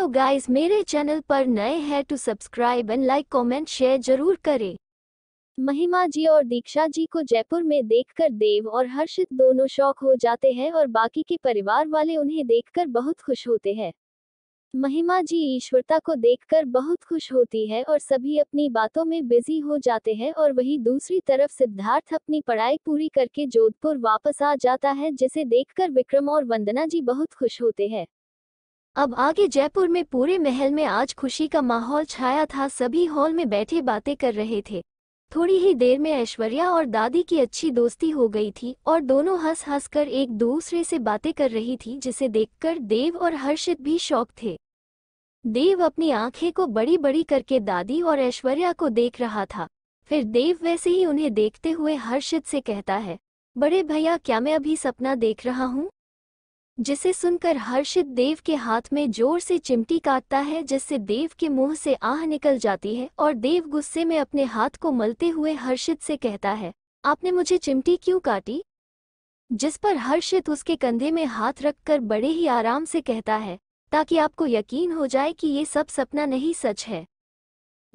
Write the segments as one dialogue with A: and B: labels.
A: hello guys मेरे channel पर नए हैं to subscribe and like comment share जरूर करें महिमा जी और दीक्षा जी को जयपुर में देखकर देव और हर्षित दोनों शौक हो जाते हैं और बाकी के परिवार वाले उन्हें देखकर बहुत खुश होते हैं महिमा जी ईश्वरता को देखकर बहुत खुश होती है और सभी अपनी बातों में बिजी हो जाते हैं और वही दूसरी तरफ सिद्धार्थ अपनी पढ़ाई पूरी करके जोधपुर वापस आ जाता है जिसे देखकर विक्रम और वंदना जी बहुत खुश होते हैं अब आगे जयपुर में पूरे महल में आज खुशी का माहौल छाया था सभी हॉल में बैठे बातें कर रहे थे थोड़ी ही देर में ऐश्वर्या और दादी की अच्छी दोस्ती हो गई थी और दोनों हंस हंस कर एक दूसरे से बातें कर रही थी जिसे देखकर देव और हर्षित भी शौक थे देव अपनी आंखें को बड़ी बड़ी करके दादी और ऐश्वर्या को देख रहा था फिर देव वैसे ही उन्हें देखते हुए हर्षित से कहता है बड़े भैया क्या मैं अभी सपना देख रहा हूँ जिसे सुनकर हर्षित देव के हाथ में जोर से चिमटी काटता है जिससे देव के मुंह से आह निकल जाती है और देव गुस्से में अपने हाथ को मलते हुए हर्षित से कहता है आपने मुझे चिमटी क्यों काटी जिस पर हर्षित उसके कंधे में हाथ रखकर बड़े ही आराम से कहता है ताकि आपको यकीन हो जाए कि ये सब सपना नहीं सच है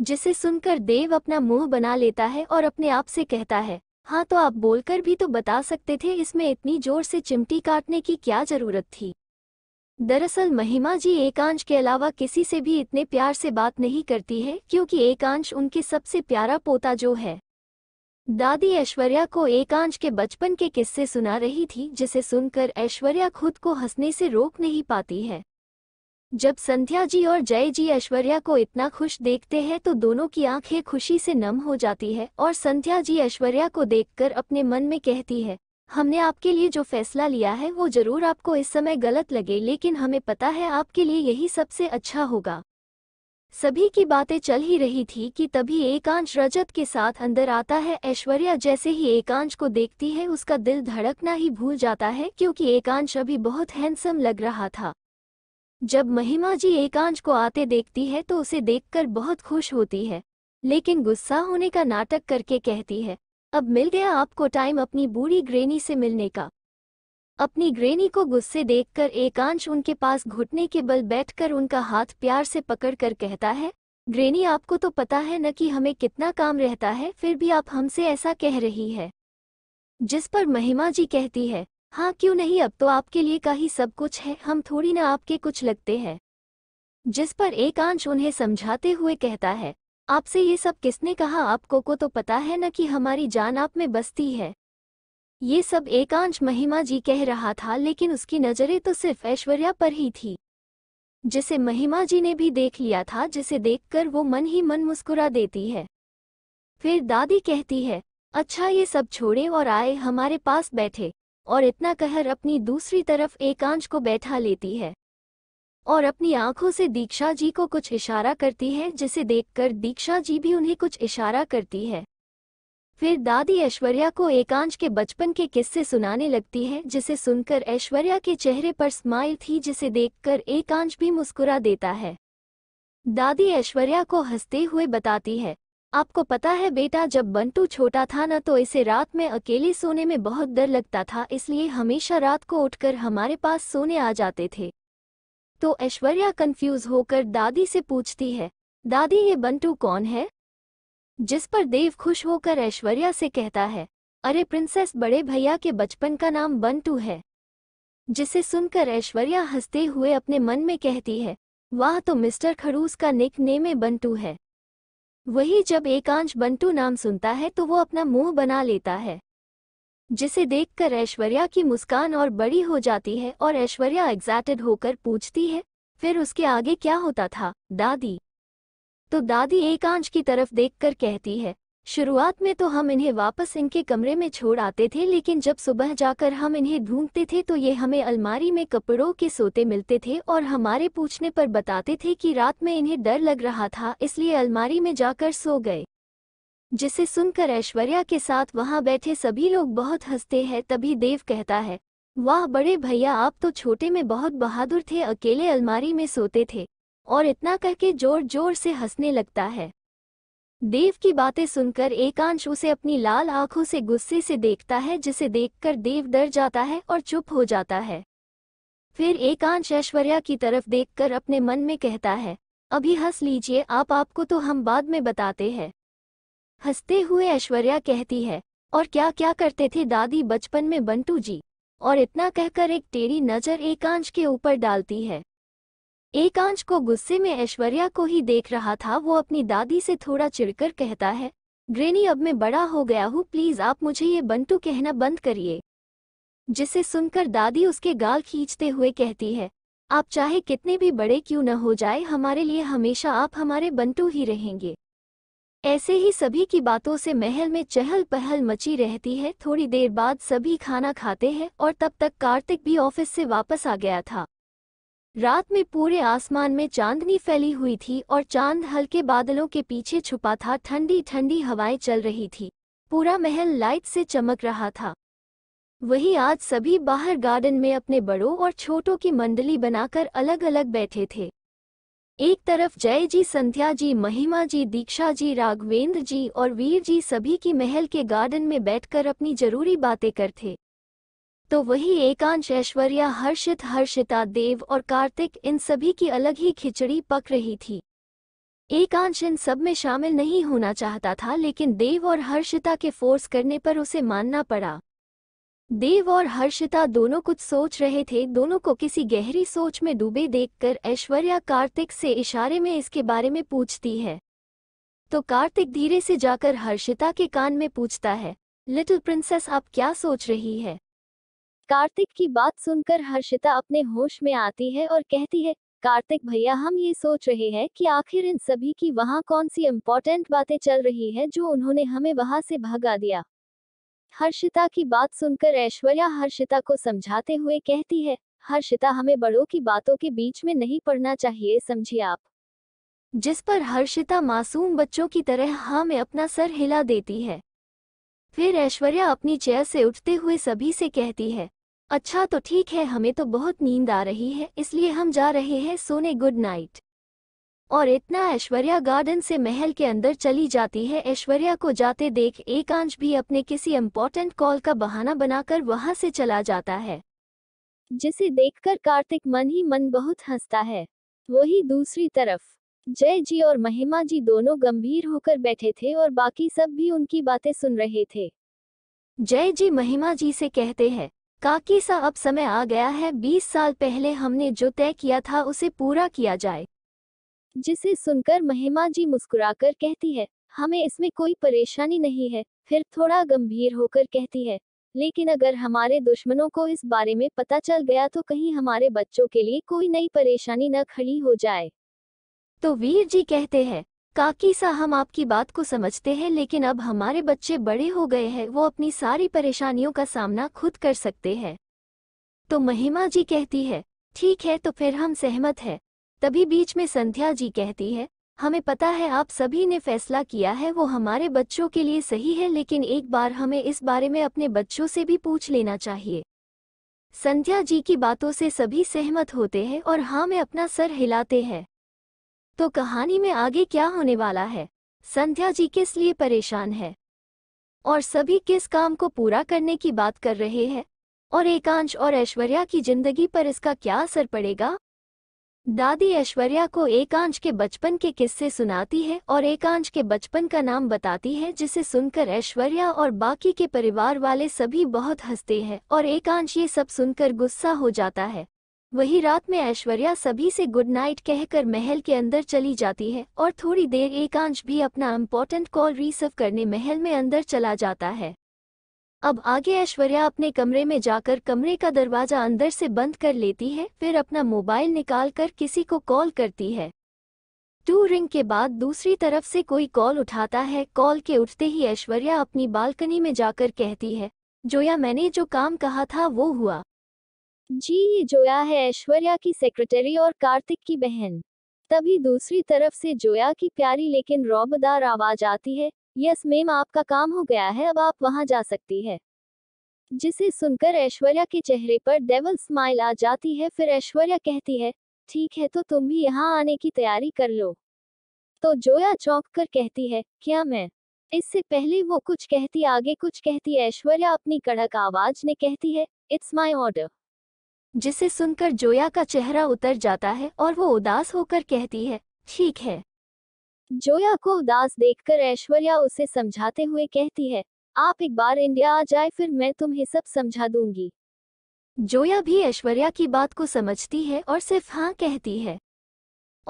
A: जिसे सुनकर देव अपना मुंह बना लेता है और अपने आप से कहता है हाँ तो आप बोलकर भी तो बता सकते थे इसमें इतनी जोर से चिमटी काटने की क्या जरूरत थी दरअसल महिमा जी एकांश के अलावा किसी से भी इतने प्यार से बात नहीं करती है क्योंकि एकांश उनके सबसे प्यारा पोता जो है दादी ऐश्वर्या को एकांश के बचपन के किस्से सुना रही थी जिसे सुनकर ऐश्वर्या खुद को हंसने से रोक नहीं पाती है जब संध्या जी और जय जी ऐश्वर्या को इतना खुश देखते हैं तो दोनों की आंखें खुशी से नम हो जाती है और संध्या जी ऐश्वर्या को देखकर अपने मन में कहती है हमने आपके लिए जो फैसला लिया है वो जरूर आपको इस समय गलत लगे लेकिन हमें पता है आपके लिए यही सबसे अच्छा होगा सभी की बातें चल ही रही थी कि तभी एकांश रजत के साथ अंदर आता है ऐश्वर्या जैसे ही एकांश को देखती है उसका दिल धड़कना ही भूल जाता है क्योंकि एकांश अभी बहुत हैंडसम लग रहा था जब महिमा जी एकांश को आते देखती है तो उसे देखकर बहुत खुश होती है लेकिन गुस्सा होने का नाटक करके कहती है अब मिल गया आपको टाइम अपनी बूढ़ी ग्रेनी से मिलने का अपनी ग्रेनी को गुस्से देखकर एकांश उनके पास घुटने के बल बैठकर उनका हाथ प्यार से पकड़कर कहता है ग्रेनी आपको तो पता है न कि हमें कितना काम रहता है फिर भी आप हमसे ऐसा कह रही है जिस पर महिमा जी कहती है हाँ क्यों नहीं अब तो आपके लिए का ही सब कुछ है हम थोड़ी ना आपके कुछ लगते हैं जिस पर एक उन्हें समझाते हुए कहता है आपसे ये सब किसने कहा आपको को तो पता है न कि हमारी जान आप में बसती है ये सब एकांश महिमा जी कह रहा था लेकिन उसकी नज़रें तो सिर्फ ऐश्वर्या पर ही थी जिसे महिमा जी ने भी देख लिया था जिसे देखकर वो मन ही मन मुस्कुरा देती है फिर दादी कहती है अच्छा ये सब छोड़े और आए हमारे पास बैठे और इतना कहर अपनी दूसरी तरफ एकांश को बैठा लेती है और अपनी आंखों से दीक्षा जी को कुछ इशारा करती है जिसे देखकर दीक्षा जी भी उन्हें कुछ इशारा करती है फिर दादी ऐश्वर्या को एकांश के बचपन के किस्से सुनाने लगती है जिसे सुनकर ऐश्वर्या के चेहरे पर स्माइल थी जिसे देखकर एकांश भी मुस्कुरा देता है दादी ऐश्वर्या को हंसते हुए बताती है आपको पता है बेटा जब बंटू छोटा था न तो इसे रात में अकेले सोने में बहुत डर लगता था इसलिए हमेशा रात को उठकर हमारे पास सोने आ जाते थे तो ऐश्वर्या कंफ्यूज होकर दादी से पूछती है दादी ये बंटू कौन है जिस पर देव खुश होकर ऐश्वर्या से कहता है अरे प्रिंसेस बड़े भैया के बचपन का नाम बंटू है जिसे सुनकर ऐश्वर्या हंसते हुए अपने मन में कहती है वाह तो मिस्टर खड़ूस का निक नेमे बंटू है वही जब एकांश बंटू नाम सुनता है तो वो अपना मुंह बना लेता है जिसे देखकर ऐश्वर्या की मुस्कान और बड़ी हो जाती है और ऐश्वर्या एग्जाइटेड होकर पूछती है फिर उसके आगे क्या होता था दादी तो दादी एकांश की तरफ देखकर कहती है शुरुआत में तो हम इन्हें वापस इनके कमरे में छोड़ आते थे लेकिन जब सुबह जाकर हम इन्हें ढूंढते थे तो ये हमें अलमारी में कपड़ों के सोते मिलते थे और हमारे पूछने पर बताते थे कि रात में इन्हें डर लग रहा था इसलिए अलमारी में जाकर सो गए जिसे सुनकर ऐश्वर्या के साथ वहां बैठे सभी लोग बहुत हंसते हैं तभी देव कहता है वाह बड़े भैया आप तो छोटे में बहुत बहादुर थे अकेले अलमारी में सोते थे और इतना कह के जोर जोर से हंसने लगता है देव की बातें सुनकर एकांश उसे अपनी लाल आंखों से गुस्से से देखता है जिसे देखकर देव डर जाता है और चुप हो जाता है फिर एकांश ऐश्वर्या की तरफ देखकर अपने मन में कहता है अभी हंस लीजिए आप आपको तो हम बाद में बताते हैं हंसते हुए ऐश्वर्या कहती है और क्या क्या करते थे दादी बचपन में बंटू जी और इतना कहकर एक टेढ़ी नज़र एकांश के ऊपर डालती है एकांश को गुस्से में ऐश्वर्या को ही देख रहा था वो अपनी दादी से थोड़ा चिड़कर कहता है ग्रेनी अब मैं बड़ा हो गया हूँ प्लीज आप मुझे ये बंटू कहना बंद करिए जिसे सुनकर दादी उसके गाल खींचते हुए कहती है आप चाहे कितने भी बड़े क्यों न हो जाए हमारे लिए हमेशा आप हमारे बंटू ही रहेंगे ऐसे ही सभी की बातों से महल में चहल पहल मची रहती है थोड़ी देर बाद सभी खाना खाते हैं और तब तक कार्तिक भी ऑफिस से वापस आ गया था रात में पूरे आसमान में चांदनी फैली हुई थी और चांद हल्के बादलों के पीछे छुपा था ठंडी ठंडी हवाएं चल रही थी पूरा महल लाइट से चमक रहा था वही आज सभी बाहर गार्डन में अपने बड़ों और छोटों की मंडली बनाकर अलग अलग बैठे थे एक तरफ जय जी संध्या जी महिमा जी दीक्षा जी राघवेंद्र जी और वीर जी सभी की महल के गार्डन में बैठकर अपनी जरूरी बातें करते तो वही एकांश ऐश्वर्या हर्षित हर्षिता देव और कार्तिक इन सभी की अलग ही खिचड़ी पक रही थी एकांश इन सब में शामिल नहीं होना चाहता था लेकिन देव और हर्षिता के फोर्स करने पर उसे मानना पड़ा देव और हर्षिता दोनों कुछ सोच रहे थे दोनों को किसी गहरी सोच में डूबे देखकर ऐश्वर्या कार्तिक से इशारे में इसके बारे में पूछती है तो कार्तिक धीरे से जाकर हर्षिता के कान में पूछता है लिटिल प्रिंसेस आप क्या सोच रही है कार्तिक की बात सुनकर हर्षिता अपने होश में आती है और कहती है कार्तिक भैया हम ये सोच रहे हैं कि आखिर इन सभी की वहाँ कौन सी इम्पोर्टेंट बातें चल रही है जो उन्होंने हमें वहाँ से भगा दिया हर्षिता की बात सुनकर ऐश्वर्या हर्षिता को समझाते हुए कहती है हर्षिता हमें बड़ों की बातों के बीच में नहीं पढ़ना चाहिए समझिए आप जिस पर हर्षिता मासूम बच्चों की तरह हाँ में अपना सर हिला देती है फिर ऐश्वर्या अपनी चेयर से उठते हुए सभी से कहती है अच्छा तो ठीक है हमें तो बहुत नींद आ रही है इसलिए हम जा रहे हैं सोने गुड नाइट और इतना ऐश्वर्या गार्डन से महल के अंदर चली जाती है ऐश्वर्या को जाते देख एकांश भी अपने किसी इम्पोर्टेंट कॉल का बहाना बनाकर वहां से चला जाता है जिसे देखकर कार्तिक मन ही मन बहुत हंसता है वही दूसरी तरफ जय जी और महिमा जी दोनों गंभीर होकर बैठे थे और बाकी सब भी उनकी बातें सुन रहे थे जय जी महिमा जी से कहते हैं काकी सा अब समय आ गया है बीस साल पहले हमने जो तय किया था उसे पूरा किया जाए जिसे सुनकर महिमा जी मुस्कुराकर कहती है हमें इसमें कोई परेशानी नहीं है फिर थोड़ा गंभीर होकर कहती है लेकिन अगर हमारे दुश्मनों को इस बारे में पता चल गया तो कहीं हमारे बच्चों के लिए कोई नई परेशानी न खड़ी हो जाए तो वीर जी कहते हैं काकी सा हम आपकी बात को समझते हैं लेकिन अब हमारे बच्चे बड़े हो गए हैं वो अपनी सारी परेशानियों का सामना खुद कर सकते हैं तो महिमा जी कहती है ठीक है तो फिर हम सहमत है तभी बीच में संध्या जी कहती है हमें पता है आप सभी ने फैसला किया है वो हमारे बच्चों के लिए सही है लेकिन एक बार हमें इस बारे में अपने बच्चों से भी पूछ लेना चाहिए संध्या जी की बातों से सभी सहमत होते हैं और हाँ में अपना सर हिलाते हैं तो कहानी में आगे क्या होने वाला है संध्या जी किस लिए परेशान है और सभी किस काम को पूरा करने की बात कर रहे हैं और एकांश और ऐश्वर्या की जिंदगी पर इसका क्या असर पड़ेगा दादी ऐश्वर्या को एकांश के बचपन के किस्से सुनाती है और एकांश के बचपन का नाम बताती है जिसे सुनकर ऐश्वर्या और बाकी के परिवार वाले सभी बहुत हंसते हैं और एकांश ये सब सुनकर गुस्सा हो जाता है वही रात में ऐश्वर्या सभी से गुड नाइट कहकर महल के अंदर चली जाती है और थोड़ी देर एकांश भी अपना इम्पोर्टेंट कॉल रिसीव करने महल में अंदर चला जाता है अब आगे ऐश्वर्या अपने कमरे में जाकर कमरे का दरवाजा अंदर से बंद कर लेती है फिर अपना मोबाइल निकाल कर किसी को कॉल करती है टू रिंग के बाद दूसरी तरफ से कोई कॉल उठाता है कॉल के उठते ही ऐश्वर्या अपनी बालकनी में जाकर कहती है जोया मैंने जो काम कहा था वो हुआ जी ये जोया है ऐश्वर्या की सेक्रेटरी और कार्तिक की बहन तभी दूसरी तरफ से जोया की प्यारी लेकिन रौबदार आवाज आती है यस मैम आपका काम हो गया है अब आप वहां जा सकती है जिसे सुनकर ऐश्वर्या के चेहरे पर डेवल स्माइल आ जाती है फिर ऐश्वर्या कहती है ठीक है तो तुम भी यहाँ आने की तैयारी कर लो तो जोया चौंक कर कहती है क्या मैं इससे पहले वो कुछ कहती आगे कुछ कहती ऐश्वर्या अपनी कड़क आवाज ने कहती है इट्स माई ऑर्डर जिसे सुनकर जोया का चेहरा उतर जाता है और वो उदास होकर कहती है ठीक है जोया को उदास देखकर ऐश्वर्या उसे समझाते हुए कहती है आप एक बार इंडिया आ जाए फिर मैं तुम्हें सब समझा दूंगी जोया भी ऐश्वर्या की बात को समझती है और सिर्फ हाँ कहती है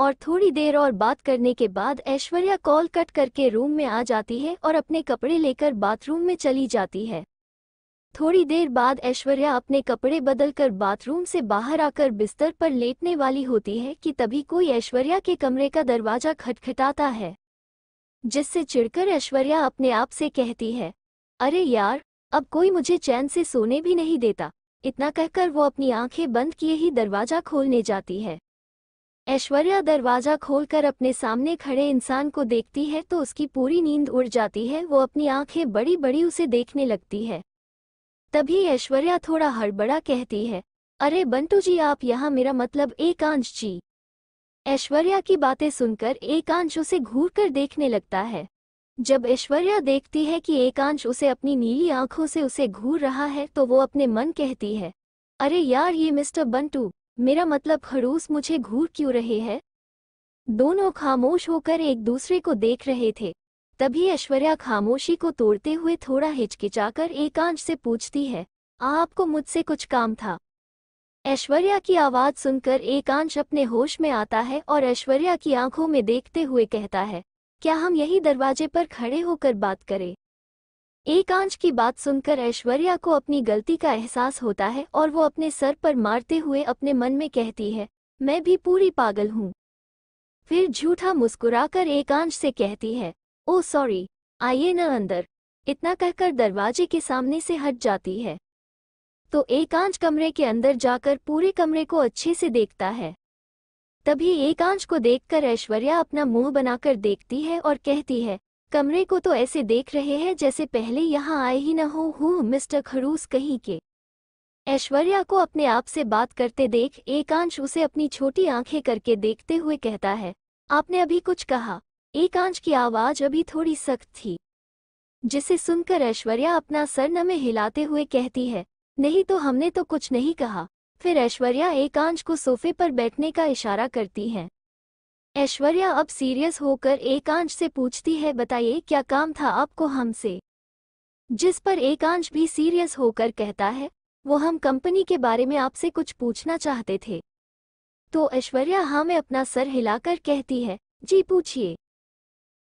A: और थोड़ी देर और बात करने के बाद ऐश्वर्या कॉल कट करके रूम में आ जाती है और अपने कपड़े लेकर बाथरूम में चली जाती है थोड़ी देर बाद ऐश्वर्या अपने कपड़े बदलकर बाथरूम से बाहर आकर बिस्तर पर लेटने वाली होती है कि तभी कोई ऐश्वर्या के कमरे का दरवाजा खटखटाता है जिससे चिड़कर ऐश्वर्या अपने आप से कहती है अरे यार अब कोई मुझे चैन से सोने भी नहीं देता इतना कहकर वो अपनी आंखें बंद किए ही दरवाजा खोलने जाती है ऐश्वर्या दरवाजा खोलकर अपने सामने खड़े इंसान को देखती है तो उसकी पूरी नींद उड़ जाती है वो अपनी आंखें बड़ी बड़ी उसे देखने लगती है तभी ऐश्वर्या थोड़ा हड़बड़ा कहती है अरे बंटू जी आप यहाँ मेरा मतलब एकांश जी ऐश्वर्या की बातें सुनकर एकांश उसे घूर कर देखने लगता है जब ऐश्वर्या देखती है कि एकांश उसे अपनी नीली आंखों से उसे घूर रहा है तो वो अपने मन कहती है अरे यार ये मिस्टर बंटू मेरा मतलब खड़ूस मुझे घूर क्यों रहे हैं दोनों खामोश होकर एक दूसरे को देख रहे थे तभी ऐश्वर्या खामोशी को तोड़ते हुए थोड़ा हिचकिचाकर एकांश से पूछती है आपको मुझसे कुछ काम था ऐश्वर्या की आवाज़ सुनकर एकांश अपने होश में आता है और ऐश्वर्या की आंखों में देखते हुए कहता है क्या हम यही दरवाजे पर खड़े होकर बात करें एकांश की बात सुनकर ऐश्वर्या को अपनी गलती का एहसास होता है और वो अपने सर पर मारते हुए अपने मन में कहती है मैं भी पूरी पागल हूँ फिर झूठा मुस्कुराकर एकांश से कहती है ओ सॉरी आइए न अंदर इतना कहकर दरवाजे के सामने से हट जाती है तो एकांश कमरे के अंदर जाकर पूरे कमरे को अच्छे से देखता है तभी एकांश को देखकर ऐश्वर्या अपना मुंह बनाकर देखती है और कहती है कमरे को तो ऐसे देख रहे हैं जैसे पहले यहाँ आए ही न हो हूँ मिस्टर खरूस कहीं के ऐश्वर्या को अपने आप से बात करते देख एकांश उसे अपनी छोटी आंखें करके देखते हुए कहता है आपने अभी कुछ कहा एक आंच की आवाज अभी थोड़ी सख्त थी जिसे सुनकर ऐश्वर्या अपना सर नमे हिलाते हुए कहती है नहीं तो हमने तो कुछ नहीं कहा फिर ऐश्वर्या एक आंच को सोफे पर बैठने का इशारा करती हैं ऐश्वर्या अब सीरियस होकर एक आंच से पूछती है बताइए क्या काम था आपको हमसे जिस पर एक आंच भी सीरियस होकर कहता है वो हम कंपनी के बारे में आपसे कुछ पूछना चाहते थे तो ऐश्वर्या हाँ में अपना सर हिलाकर कहती है जी पूछिए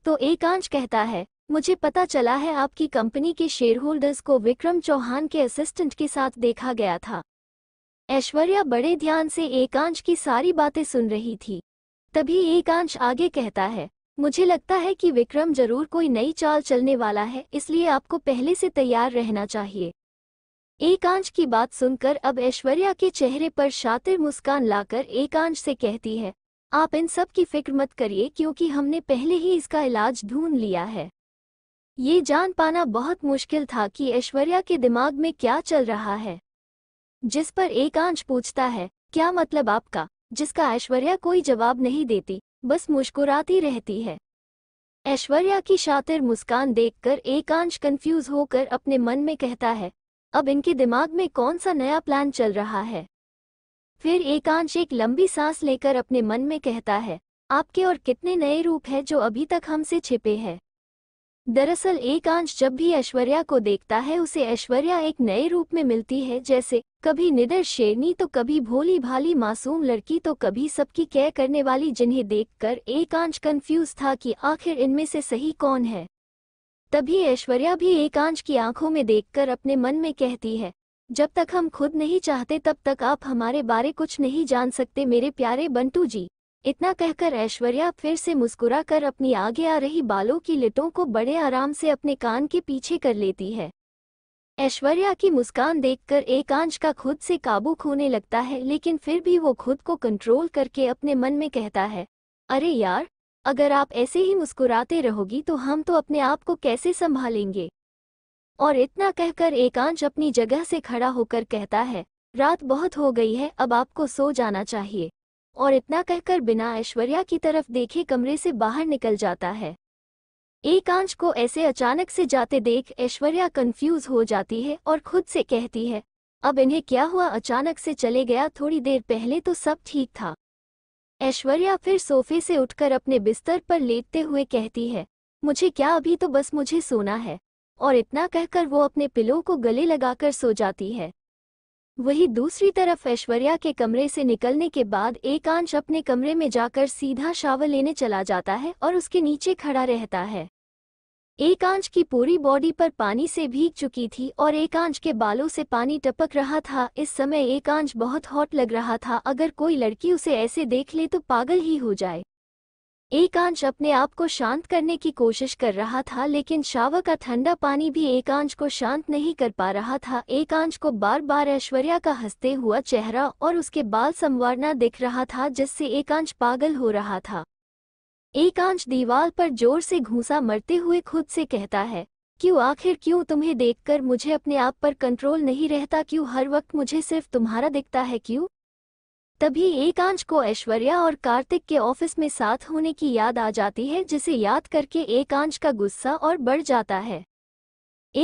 A: तो एकांश कहता है मुझे पता चला है आपकी कंपनी के शेयरहोल्डर्स को विक्रम चौहान के असिस्टेंट के साथ देखा गया था ऐश्वर्या बड़े ध्यान से एकांश की सारी बातें सुन रही थी तभी एकांश आगे कहता है मुझे लगता है कि विक्रम जरूर कोई नई चाल चलने वाला है इसलिए आपको पहले से तैयार रहना चाहिए एकांश की बात सुनकर अब ऐश्वर्या के चेहरे पर शातिर मुस्कान लाकर एकांश से कहती है आप इन सब की फिक्र मत करिए क्योंकि हमने पहले ही इसका इलाज ढूंढ लिया है ये जान पाना बहुत मुश्किल था कि ऐश्वर्या के दिमाग में क्या चल रहा है जिस पर एक पूछता है क्या मतलब आपका जिसका ऐश्वर्या कोई जवाब नहीं देती बस मुस्कुराती रहती है ऐश्वर्या की शातिर मुस्कान देखकर एकांश कंफ्यूज होकर अपने मन में कहता है अब इनके दिमाग में कौन सा नया प्लान चल रहा है फिर एकांश एक लंबी सांस लेकर अपने मन में कहता है आपके और कितने नए रूप हैं जो अभी तक हमसे छिपे हैं दरअसल एकांश जब भी ऐश्वर्या को देखता है उसे ऐश्वर्या एक नए रूप में मिलती है जैसे कभी निडर शेरनी तो कभी भोली भाली मासूम लड़की तो कभी सबकी कह करने वाली जिन्हें देखकर एकांश कंफ्यूज था कि आखिर इनमें से सही कौन है तभी ऐश्वर्या भी एकांश की आंखों में देखकर अपने मन में कहती है जब तक हम खुद नहीं चाहते तब तक आप हमारे बारे कुछ नहीं जान सकते मेरे प्यारे बंटू जी इतना कहकर ऐश्वर्या फिर से मुस्कुरा कर अपनी आगे आ रही बालों की लिटों को बड़े आराम से अपने कान के पीछे कर लेती है ऐश्वर्या की मुस्कान देखकर एकांश का खुद से काबू खोने लगता है लेकिन फिर भी वो खुद को कंट्रोल करके अपने मन में कहता है अरे यार अगर आप ऐसे ही मुस्कुराते रहोगी तो हम तो अपने आप को कैसे संभालेंगे और इतना कहकर एकांश अपनी जगह से खड़ा होकर कहता है रात बहुत हो गई है अब आपको सो जाना चाहिए और इतना कहकर बिना ऐश्वर्या की तरफ देखे कमरे से बाहर निकल जाता है एकांश को ऐसे अचानक से जाते देख ऐश्वर्या कंफ्यूज हो जाती है और खुद से कहती है अब इन्हें क्या हुआ अचानक से चले गया थोड़ी देर पहले तो सब ठीक था ऐश्वर्या फिर सोफे से उठकर अपने बिस्तर पर लेटते हुए कहती है मुझे क्या अभी तो बस मुझे सोना है और इतना कहकर वो अपने पिलो को गले लगाकर सो जाती है वही दूसरी तरफ ऐश्वर्या के कमरे से निकलने के बाद एकांश अपने कमरे में जाकर सीधा शावर लेने चला जाता है और उसके नीचे खड़ा रहता है एकांश की पूरी बॉडी पर पानी से भीग चुकी थी और एकांश के बालों से पानी टपक रहा था इस समय एकांश बहुत हॉट लग रहा था अगर कोई लड़की उसे ऐसे देख ले तो पागल ही हो जाए एकांश अपने आप को शांत करने की कोशिश कर रहा था लेकिन शावर का ठंडा पानी भी एकांश को शांत नहीं कर पा रहा था एकांश को बार बार ऐश्वर्या का हंसते हुआ चेहरा और उसके बाल संवारना दिख रहा था जिससे एकांश पागल हो रहा था एकांश दीवार पर जोर से घूसा मरते हुए खुद से कहता है क्यों आखिर क्यों तुम्हें देखकर मुझे अपने आप पर कंट्रोल नहीं रहता क्यों हर वक्त मुझे सिर्फ तुम्हारा दिखता है क्यों तभी एकांश को ऐश्वर्या और कार्तिक के ऑफिस में साथ होने की याद आ जाती है जिसे याद करके एकांश का गुस्सा और बढ़ जाता है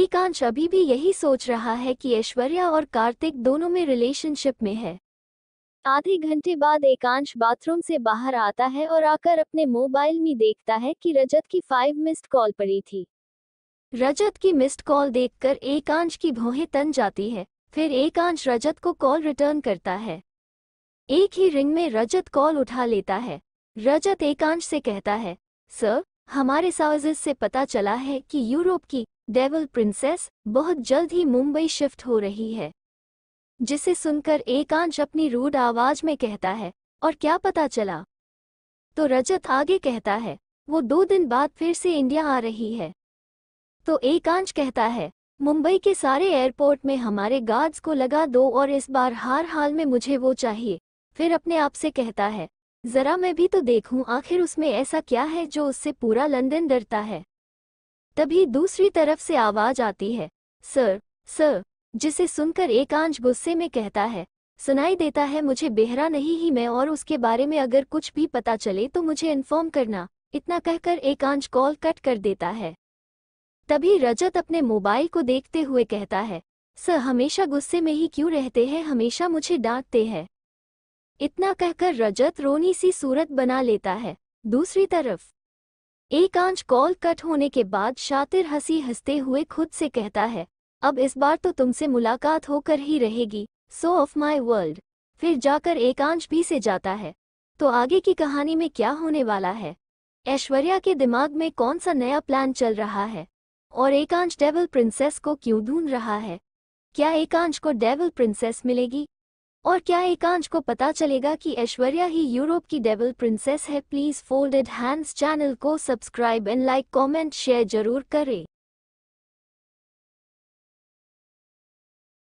A: एकांश अभी भी यही सोच रहा है कि ऐश्वर्या और कार्तिक दोनों में रिलेशनशिप में है आधे घंटे बाद एकांश बाथरूम से बाहर आता है और आकर अपने मोबाइल में देखता है कि रजत की फाइव मिस्ड कॉल पड़ी थी रजत की मिस्ड कॉल देखकर एकांश की भौहें तन जाती है फिर एकांश रजत को कॉल रिटर्न करता है एक ही रिंग में रजत कॉल उठा लेता है रजत एकांश से कहता है सर हमारे सावजेस से पता चला है कि यूरोप की डेवल प्रिंसेस बहुत जल्द ही मुंबई शिफ्ट हो रही है जिसे सुनकर एकांश अपनी रूड आवाज में कहता है और क्या पता चला तो रजत आगे कहता है वो दो दिन बाद फिर से इंडिया आ रही है तो एकांश कहता है मुंबई के सारे एयरपोर्ट में हमारे गार्ड्स को लगा दो और इस बार हर हाल में मुझे वो चाहिए फिर अपने आप से कहता है जरा मैं भी तो देखूं आखिर उसमें ऐसा क्या है जो उससे पूरा लंदन डरता है तभी दूसरी तरफ से आवाज आती है सर सर जिसे सुनकर एकांश गुस्से में कहता है सुनाई देता है मुझे बेहरा नहीं ही मैं और उसके बारे में अगर कुछ भी पता चले तो मुझे इन्फॉर्म करना इतना कहकर एकांश कॉल कट कर देता है तभी रजत अपने मोबाइल को देखते हुए कहता है सर हमेशा गुस्से में ही क्यों रहते हैं हमेशा मुझे डांटते हैं इतना कहकर रजत रोनी सी सूरत बना लेता है दूसरी तरफ एक आंच कॉल कट होने के बाद शातिर हंसी हंसते हुए खुद से कहता है अब इस बार तो तुमसे मुलाकात होकर ही रहेगी सो ऑफ माई वर्ल्ड फिर जाकर एक आंच भी से जाता है तो आगे की कहानी में क्या होने वाला है ऐश्वर्या के दिमाग में कौन सा नया प्लान चल रहा है और एकांश डेविल प्रिंसेस को क्यों ढूंढ रहा है क्या एकांश को डेविल प्रिंसेस मिलेगी और क्या एकांश को पता चलेगा कि ऐश्वर्या ही यूरोप की डेवल प्रिंसेस है प्लीज फोल्डेड हैंड्स चैनल को subscribe and like comment share जरूर करें